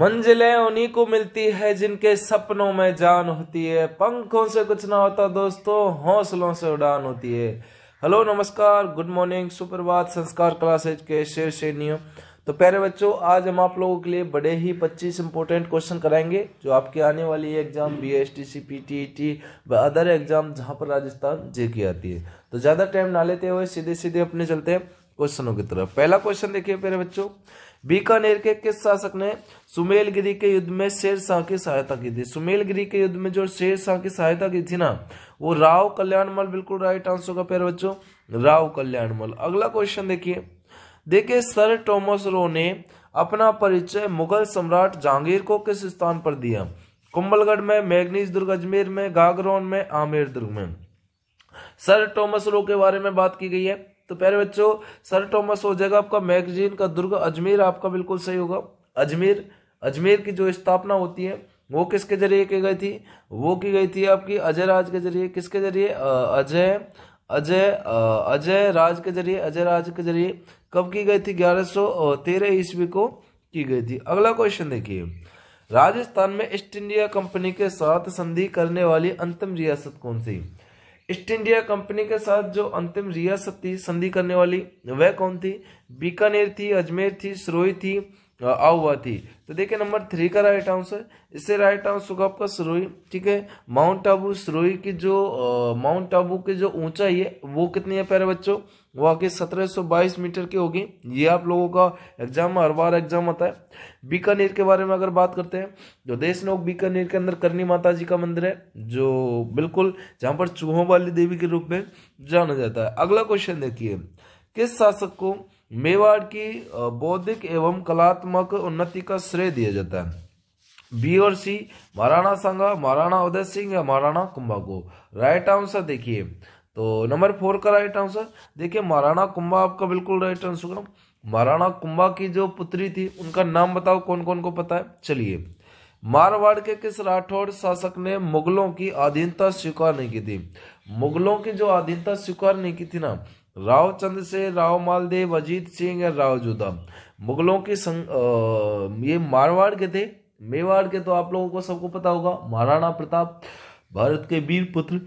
मंजिलें उन्हीं को मिलती है जिनके सपनों में जान होती है पंखों से कुछ ना होता दोस्तों हौसलों से उड़ान होती है हेलो नमस्कार गुड मॉर्निंग सुप्रभात संस्कार क्लासेज के शेर श्रेणियों तो प्यारे बच्चों आज हम आप लोगों के लिए बड़े ही 25 इंपोर्टेंट क्वेश्चन कराएंगे जो आपके आने वाली exam B S T C P T T व अदर एग्जाम जहाँ पर राजस्थान जे की आती है तो ज़्यादा टाइम ना लेते हुए सीधे सीधे अपने चलते हैं क्वेश्चनों की तरफ पहला क्वेश्चन देखिए प्यारे बच्चों बीकानेर के किस शासक ने सुमेल गिरी के युद्ध में शेर शाह की सहायता की थी सुमेल गिरी के युद्ध में जो शेर शाह की सहायता की थी ना वो राव कल्याणमल बिल्कुल राइट आंसर का पेयर बच्चों राव कल्याणमल अगला क्वेश्चन देखिए देखिए सर टॉमस रो ने अपना परिचय मुगल सम्राट जहांगीर को किस स्थान पर दिया कुंभलगढ़ में मैग्नीज दुर्ग अजमेर में गागरौन में आमेर दुर्ग में सर टॉमस रो के बारे में बात की गई है तो प्यारे बच्चों सर टॉमस हो जाएगा आपका मैगजीन का दुर्ग अजमेर आपका बिल्कुल सही होगा अजमेर अजमेर की जो स्थापना होती है वो किसके जरिए की गई थी वो की गई थी आपकी अजय राज के जरिए किसके जरिए अजय अजय अजय राज के जरिए अजय राज के जरिए कब की गई थी ग्यारह सौ तेरह ईस्वी को की गई थी अगला क्वेश्चन देखिए राजस्थान में ईस्ट इंडिया कंपनी के साथ संधि करने वाली अंतिम रियासत कौन सी ईस्ट इंडिया कंपनी के साथ जो अंतिम रियासत थी संधि करने वाली वह कौन थी बीकानेर थी अजमेर थी सिरोही थी आ हुआ थी तो देखिए नंबर थ्री का राइट आंसर इससे राइट आंसर होगा आपका सिरोही ठीक है माउंट आबू सिरोही की जो माउंट आबू की जो ऊंचाई है वो कितनी है प्यारे बच्चों वो आके 1722 मीटर की होगी ये आप लोगों का एग्जाम हर बार एग्जाम आता है बीकानेर के बारे में अगर बात करते हैं जो तो देश लोग बीकानेर के अंदर करनी माता जी का मंदिर है जो बिल्कुल जहाँ पर चूहों वाली देवी के रूप में जाना जाता है अगला क्वेश्चन देखिए किस शासक को मेवाड़ की बौद्धिक एवं कलात्मक उन्नति का श्रेय दिया जाता है बी और सी महाराणा संगा महाराणा उदय सिंह या महाराणा कुंभा को राइट आंसर देखिए तो नंबर फोर का राइट आंसर देखिए महाराणा कुंभा आपका बिल्कुल राइट आंसर होगा महाराणा कुंभा की जो पुत्री थी उनका नाम बताओ कौन कौन को पता है चलिए मारवाड़ के किस राठौड़ शासक ने मुगलों की अधीनता स्वीकार नहीं की थी मुगलों की जो अधीनता स्वीकार नहीं की थी ना राव चंद्र से राव मालदेव अजीत सिंह और राव जोधा मुगलों के संग आ, ये मारवाड़ के थे मेवाड़ के तो आप लोगों को सबको पता होगा महाराणा प्रताप भारत के वीर पुत्र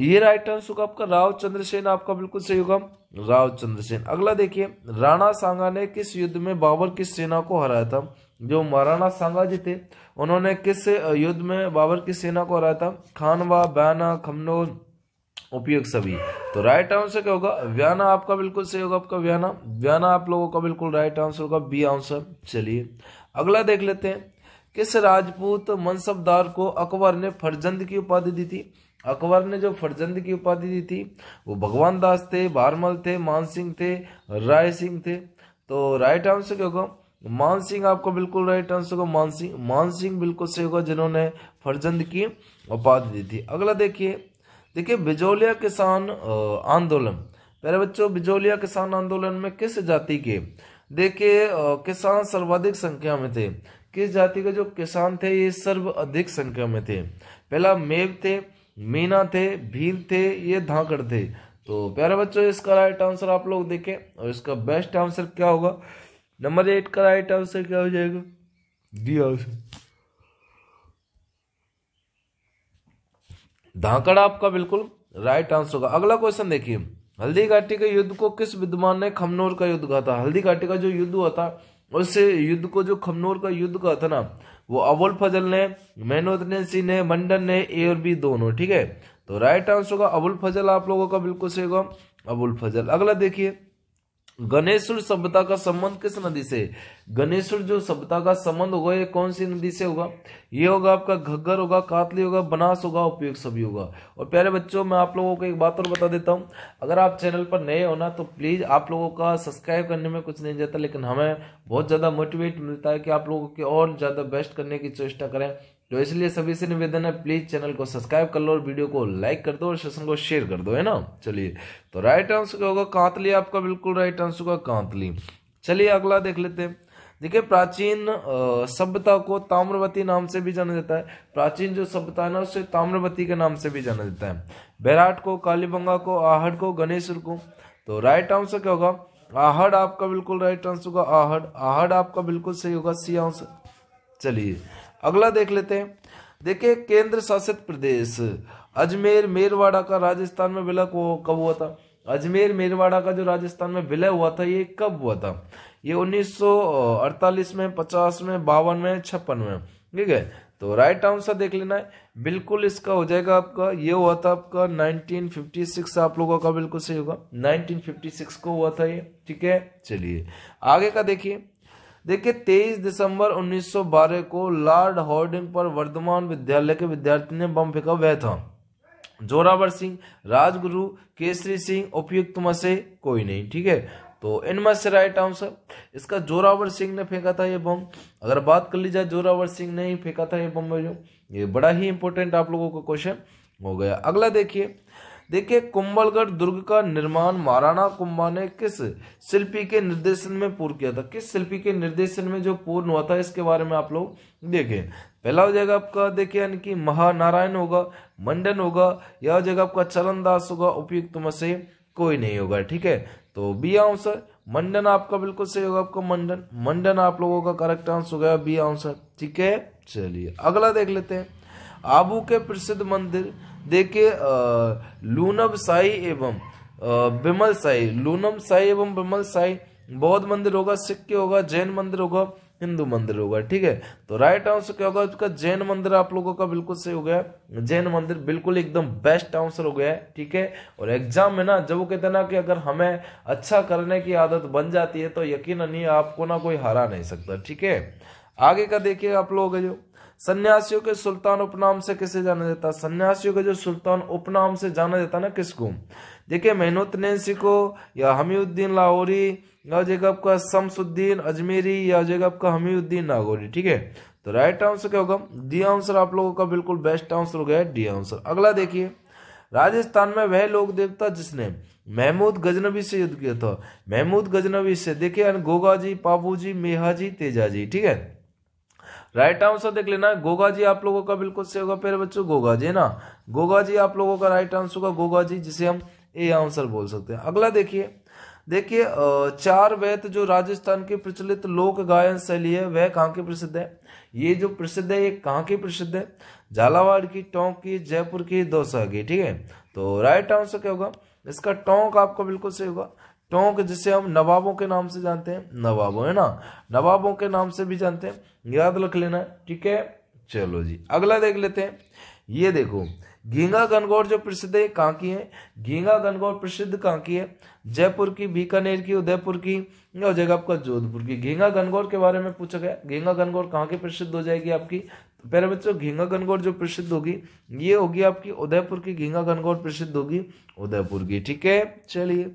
ये राइट आंसर होगा आपका राव चंद्रसेन आपका बिल्कुल सही होगा राव चंद्रसेन अगला देखिए राणा सांगा ने किस युद्ध में बाबर की सेना को हराया था जो महाराणा सांगा जी थे उन्होंने किस युद्ध में बाबर की सेना को हराया था खानवा बैना खमनोज उपयोग सभी तो राइट आंसर क्या होगा व्याना आपका बिल्कुल सही होगा आपका व्याना व्याना आप लोगों का बिल्कुल राइट आंसर होगा बी आंसर चलिए अगला देख लेते हैं किस राजपूत मनसबदार को अकबर ने फरजंद की उपाधि दी थी अकबर ने जो फरजंद की उपाधि दी थी वो भगवान दास थे बारमल थे मान सिंह थे राय सिंह थे तो राइट आंसर क्या होगा मान सिंह बिल्कुल राइट आंसर होगा मान सिंह मान सिंह बिल्कुल सही होगा जिन्होंने फरजंद की उपाधि दी थी अगला देखिए देखिए बिजोलिया किसान आंदोलन पहले बच्चों बिजोलिया किसान आंदोलन में किस जाति के देखिए किसान सर्वाधिक संख्या में थे किस जाति के जो किसान थे ये सर्व अधिक संख्या में थे पहला मेव थे मीना थे भील थे ये धाकड़ थे तो प्यारे बच्चों इसका राइट आंसर आप लोग देखें और इसका बेस्ट आंसर क्या होगा नंबर एट का राइट आंसर क्या हो जाएगा डी आंसर हाँ, धाकड़ा आपका बिल्कुल राइट आंसर होगा अगला क्वेश्चन देखिए हल्दी घाटी के युद्ध को किस विद्वान ने खमनोर का युद्ध कहा था हल्दी घाटी का जो युद्ध हुआ था उस युद्ध को जो खमनोर का युद्ध कहा था ना वो अबुल फजल ने मैनोदन सिंह ने मंडन ने ए और बी दोनों ठीक है तो राइट आंसर होगा अबुल फजल आप लोगों का बिल्कुल सही होगा अबुल फजल अगला देखिए गणेश्वर सभ्यता का संबंध किस नदी से गणेश्वर जो सभ्यता का संबंध होगा ये कौन सी नदी से होगा ये होगा आपका घग्गर होगा कातली होगा बनास होगा उपयोग सभी होगा और प्यारे बच्चों मैं आप लोगों को एक बात और बता देता हूं अगर आप चैनल पर नए हो ना तो प्लीज़ आप लोगों का सब्सक्राइब करने में कुछ नहीं जाता लेकिन हमें बहुत ज़्यादा मोटिवेट मिलता है कि आप लोगों के और ज़्यादा बेस्ट करने की चेष्टा करें तो इसलिए सभी से निवेदन है प्लीज चैनल को सब्सक्राइब कर लो और वीडियो को लाइक कर दो और सेशन को शेयर कर दो है ना चलिए तो राइट आंसर क्या होगा कांतली आपका बिल्कुल राइट आंसर होगा कांतली चलिए अगला देख लेते हैं देखिए प्राचीन सभ्यता को ताम्रवती नाम से भी जाना जाता है प्राचीन जो सभ्यता है ना उसे ताम्रवती के नाम से भी जाना जाता है बैराट को कालीबंगा को आहड़ को गणेश्वर को तो राइट आंसर क्या होगा आहड़ आपका बिल्कुल राइट आंसर होगा आहड़ आहड़ आपका बिल्कुल सही होगा सी आंसर चलिए अगला देख लेते हैं देखिए केंद्र शासित प्रदेश अजमेर मेरवाड़ा का राजस्थान में विलय कब हुआ था अजमेर मेरवाड़ा का जो राजस्थान में विलय हुआ था ये कब हुआ था ये 1948 में 50 में बावन में छप्पन में ठीक है तो राइट आंसर देख लेना है बिल्कुल इसका हो जाएगा आपका ये हुआ था आपका 1956 आप लोगों का बिल्कुल सही होगा 1956 को हुआ था ये ठीक है चलिए आगे का देखिए देखिए 23 दिसंबर 1912 को लॉर्ड हॉर्डिंग पर वर्धमान विद्यालय के विद्यार्थी ने बम फेंका वह था जोरावर सिंह राजगुरु केसरी सिंह उपयुक्त में से कोई नहीं ठीक है तो इनमें से राइट आंसर इसका जोरावर सिंह ने फेंका था ये बम अगर बात कर ली जाए जोरावर सिंह ने ही फेंका था ये बम ये बड़ा ही इंपॉर्टेंट आप लोगों का क्वेश्चन हो गया अगला देखिए देखिए कुंभलगढ़ दुर्ग का निर्माण महाराणा कुंभा ने किस शिल्पी के निर्देशन में पूर्ण किया था किस शिल्पी के निर्देशन में जो पूर्ण हुआ था इसके बारे में आप लोग देखें पहला हो जाएगा आपका देखिए यानी कि महानारायण होगा मंडन होगा यह हो जाएगा आपका चरणदास होगा उपयुक्त में से कोई नहीं होगा ठीक है तो बी आंसर मंडन आपका बिल्कुल सही होगा आपका मंडन मंडन आप लोगों का करेक्ट आंसर हो गया बी आंसर ठीक है चलिए अगला देख लेते हैं आबू के प्रसिद्ध मंदिर देखिए लूनब साई एवं बिमल साई लूनम साई एवं बिमल साई बौद्ध मंदिर होगा सिख के होगा जैन मंदिर होगा हिंदू मंदिर होगा ठीक है तो राइट आंसर क्या होगा उसका जैन मंदिर आप लोगों का बिल्कुल सही हो गया जैन मंदिर बिल्कुल एकदम बेस्ट आंसर हो गया है ठीक है और एग्जाम में ना जब वो कहते ना कि अगर हमें अच्छा करने की आदत बन जाती है तो यकीन नहीं आपको ना कोई हरा नहीं सकता ठीक है आगे का देखिए आप लोग जो सन्यासियों के सुल्तान उपनाम से किसे जाना जाता सन्यासियों के जो सुल्तान उपनाम से जाना जाता ना किसको देखिये मेहनत नैन्सी को या हमीउद्दीन लाहौरी या जगह आपका शमसुद्दीन अजमेरी या जगह आपका हमीउद्दीन नागौरी ठीक है तो राइट आंसर क्या होगा डी आंसर आप लोगों का बिल्कुल बेस्ट आंसर हो गया डी आंसर अगला देखिए राजस्थान में वह लोक देवता जिसने महमूद गजनबी से युद्ध किया था महमूद गजनबी से देखिए गोगा जी पापू जी मेहा जी तेजा जी ठीक है राइट आंसर देख लेना गोगा जी आप लोगों का बिल्कुल सही होगा प्यारे बच्चों गोगा जी ना गोगा जी आप लोगों का राइट आंसर होगा गोगा जी जिसे हम ए आंसर बोल सकते हैं अगला देखिए देखिए चार वैत जो राजस्थान की प्रचलित लोक गायन शैली है वह कहाँ की प्रसिद्ध है ये जो प्रसिद्ध है ये कहाँ की प्रसिद्ध है झालावाड़ की टोंक की जयपुर की दौसा की ठीक है तो राइट आंसर क्या होगा इसका टोंक आपको बिल्कुल सही होगा टोंक जिसे हम नवाबों के नाम से जानते हैं नवाबों है ना नवाबों के नाम से भी जानते हैं याद रख लेना ठीक है चलो जी अगला देख लेते हैं ये देखो गींगा गनगौर जो प्रसिद्ध है कहाँ की है गेंगा गनगौर प्रसिद्ध कहाँ की है जयपुर की बीकानेर की उदयपुर की और जगह आपका जोधपुर की गेंगा गनगौर के बारे में पूछा गया गेंगा गनगौर कहाँ की प्रसिद्ध हो जाएगी आपकी तो पहले बच्चों गेंगा गनगौर जो प्रसिद्ध होगी ये होगी आपकी उदयपुर की गेंगा गनगौर प्रसिद्ध होगी उदयपुर की ठीक है चलिए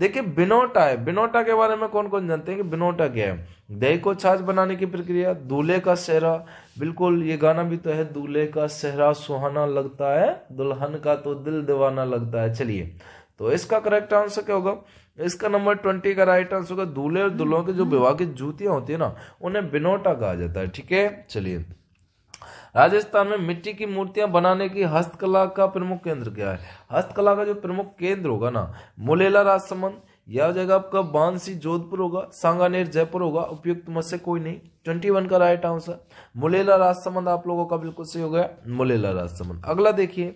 देखिए बिनोटा है बिनोटा के बारे में कौन कौन जानते हैं कि बिनोटा क्या है दही को छाछ बनाने की प्रक्रिया दूल्हे का सेहरा बिल्कुल ये गाना भी तो है दूल्हे का सेहरा सुहाना लगता है दुल्हन का तो दिल दीवाना लगता है चलिए तो इसका करेक्ट आंसर क्या होगा इसका नंबर ट्वेंटी का राइट आंसर होगा दूल्हे और दुल्हों के जो विवाह की जूतियां होती है ना उन्हें बिनोटा कहा जाता है ठीक है चलिए राजस्थान में मिट्टी की मूर्तियां बनाने की हस्तकला का प्रमुख केंद्र क्या है हस्तकला का जो प्रमुख केंद्र होगा ना मुलेला राजसमंद यह जगह आपका बांसी जोधपुर होगा सांगानेर जयपुर होगा उपयुक्त मत से कोई नहीं ट्वेंटी वन का राइट आंसर मुलेला राजसमंद आप लोगों का बिल्कुल सही हो गया मुलेला राजसमंद अगला देखिए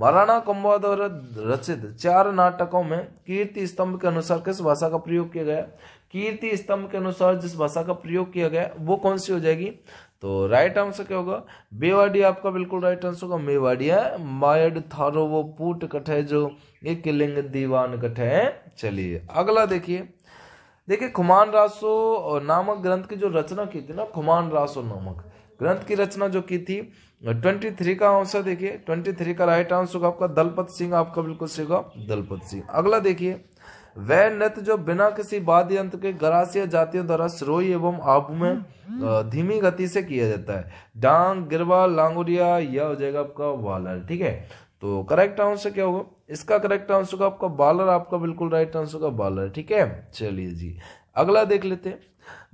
महाराणा कुंभा द्वारा रचित चार नाटकों में कीर्ति स्तंभ के अनुसार किस भाषा का प्रयोग किया गया कीर्ति स्तंभ के अनुसार जिस भाषा का प्रयोग किया गया वो कौन सी हो जाएगी तो राइट आंसर क्या होगा बेवाडिया आपका बिल्कुल राइट आंसर होगा मेवाडिया मायड थारो वो पूट कठे जो ये किलिंग दीवान कठे चलिए अगला देखिए देखिए खुमान रासो नामक ग्रंथ की जो रचना की थी ना खुमान रासो नामक ग्रंथ की रचना जो की थी ट्वेंटी थ्री का आंसर देखिए ट्वेंटी थ्री का राइट आंसर होगा आपका दलपत सिंह आपका बिल्कुल सही होगा दलपत सिंह अगला देखिए वह नृत्य जो बिना किसी वाद्य यंत्र के गरासिया जातियों द्वारा सिरोही एवं आबू में धीमी गति से किया जाता है डांग गिरवा लांगुरिया यह हो जाएगा आपका वालर ठीक है तो करेक्ट आंसर क्या होगा इसका करेक्ट आंसर होगा आपका बालर आपका बिल्कुल राइट आंसर होगा बालर ठीक है चलिए जी अगला देख लेते हैं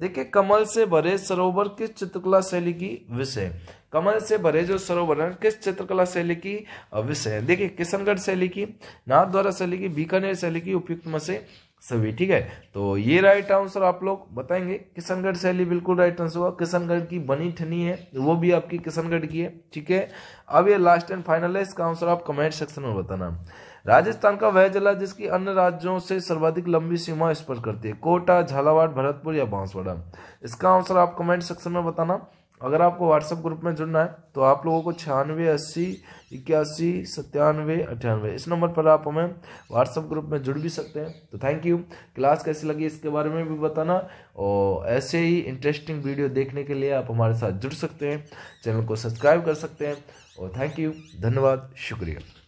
देखिए कमल से भरे सरोवर किस चित्रकला शैली की विषय कमल से भरे जो सरोवर किस चित्रकला शैली की विषय है देखिए किशनगढ़ शैली की नाथ द्वारा शैली की बीकानेर शैली की उपयुक्त में से सभी ठीक है तो ये राइट आंसर आप लोग बताएंगे किशनगढ़ शैली बिल्कुल राइट आंसर होगा किशनगढ़ की बनी ठनी है वो भी आपकी किशनगढ़ की है ठीक है अब ये लास्ट एंड फाइनल है इसका आंसर आप कमेंट सेक्शन में बताना राजस्थान का वह जिला जिसकी अन्य राज्यों से सर्वाधिक लंबी सीमा स्पर्श करती है कोटा झालावाड़ भरतपुर या बांसवाड़ा इसका आंसर आप कमेंट सेक्शन में बताना अगर आपको व्हाट्सएप ग्रुप में जुड़ना है तो आप लोगों को छियानवे अस्सी इक्यासी सत्तानवे अठानवे इस नंबर पर आप हमें व्हाट्सएप ग्रुप में जुड़ भी सकते हैं तो थैंक यू क्लास कैसी लगी इसके बारे में भी बताना और ऐसे ही इंटरेस्टिंग वीडियो देखने के लिए आप हमारे साथ जुड़ सकते हैं चैनल को सब्सक्राइब कर सकते हैं और थैंक यू धन्यवाद शुक्रिया